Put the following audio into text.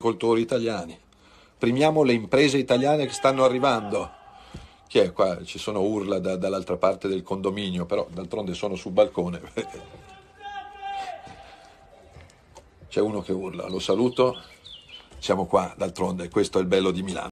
agricoltori italiani, Primiamo le imprese italiane che stanno arrivando. Chi è qua ci sono urla da, dall'altra parte del condominio, però d'altronde sono sul balcone. C'è uno che urla, lo saluto, siamo qua, d'altronde questo è il bello di Milano.